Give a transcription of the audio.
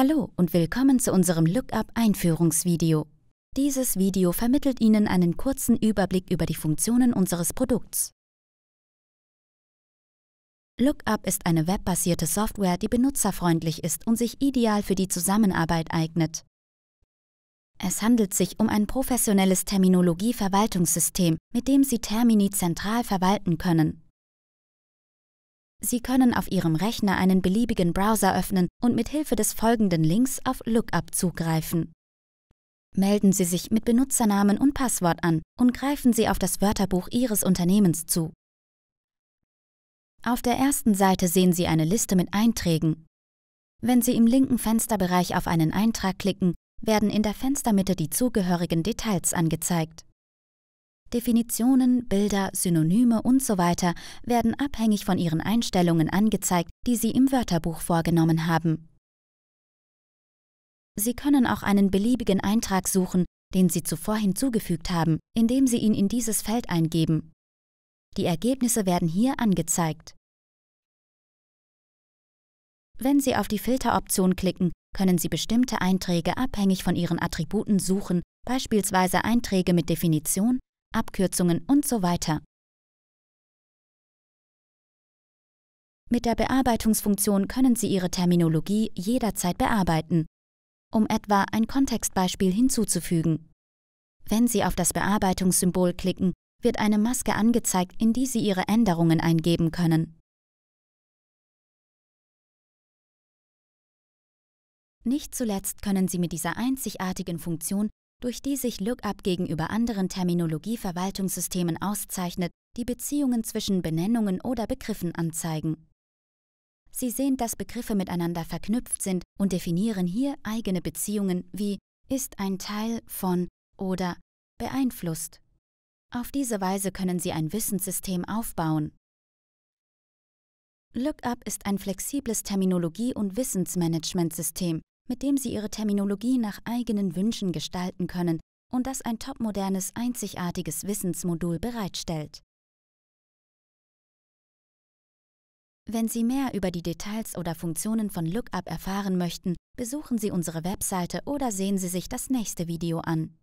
Hallo und willkommen zu unserem Lookup-Einführungsvideo. Dieses Video vermittelt Ihnen einen kurzen Überblick über die Funktionen unseres Produkts. Lookup ist eine webbasierte Software, die benutzerfreundlich ist und sich ideal für die Zusammenarbeit eignet. Es handelt sich um ein professionelles Terminologieverwaltungssystem, mit dem Sie Termini zentral verwalten können. Sie können auf Ihrem Rechner einen beliebigen Browser öffnen und mit Hilfe des folgenden Links auf Lookup zugreifen. Melden Sie sich mit Benutzernamen und Passwort an und greifen Sie auf das Wörterbuch Ihres Unternehmens zu. Auf der ersten Seite sehen Sie eine Liste mit Einträgen. Wenn Sie im linken Fensterbereich auf einen Eintrag klicken, werden in der Fenstermitte die zugehörigen Details angezeigt. Definitionen, Bilder, Synonyme usw. So weiter werden abhängig von Ihren Einstellungen angezeigt, die Sie im Wörterbuch vorgenommen haben. Sie können auch einen beliebigen Eintrag suchen, den Sie zuvor hinzugefügt haben, indem Sie ihn in dieses Feld eingeben. Die Ergebnisse werden hier angezeigt. Wenn Sie auf die Filteroption klicken, können Sie bestimmte Einträge abhängig von Ihren Attributen suchen, beispielsweise Einträge mit Definition, Abkürzungen und so weiter. Mit der Bearbeitungsfunktion können Sie Ihre Terminologie jederzeit bearbeiten, um etwa ein Kontextbeispiel hinzuzufügen. Wenn Sie auf das Bearbeitungssymbol klicken, wird eine Maske angezeigt, in die Sie Ihre Änderungen eingeben können. Nicht zuletzt können Sie mit dieser einzigartigen Funktion durch die sich Lookup gegenüber anderen Terminologieverwaltungssystemen auszeichnet, die Beziehungen zwischen Benennungen oder Begriffen anzeigen. Sie sehen, dass Begriffe miteinander verknüpft sind und definieren hier eigene Beziehungen wie ist ein Teil von oder beeinflusst. Auf diese Weise können Sie ein Wissenssystem aufbauen. Lookup ist ein flexibles Terminologie- und Wissensmanagementsystem, mit dem sie ihre Terminologie nach eigenen Wünschen gestalten können und das ein topmodernes, einzigartiges Wissensmodul bereitstellt. Wenn Sie mehr über die Details oder Funktionen von Lookup erfahren möchten, besuchen Sie unsere Webseite oder sehen Sie sich das nächste Video an.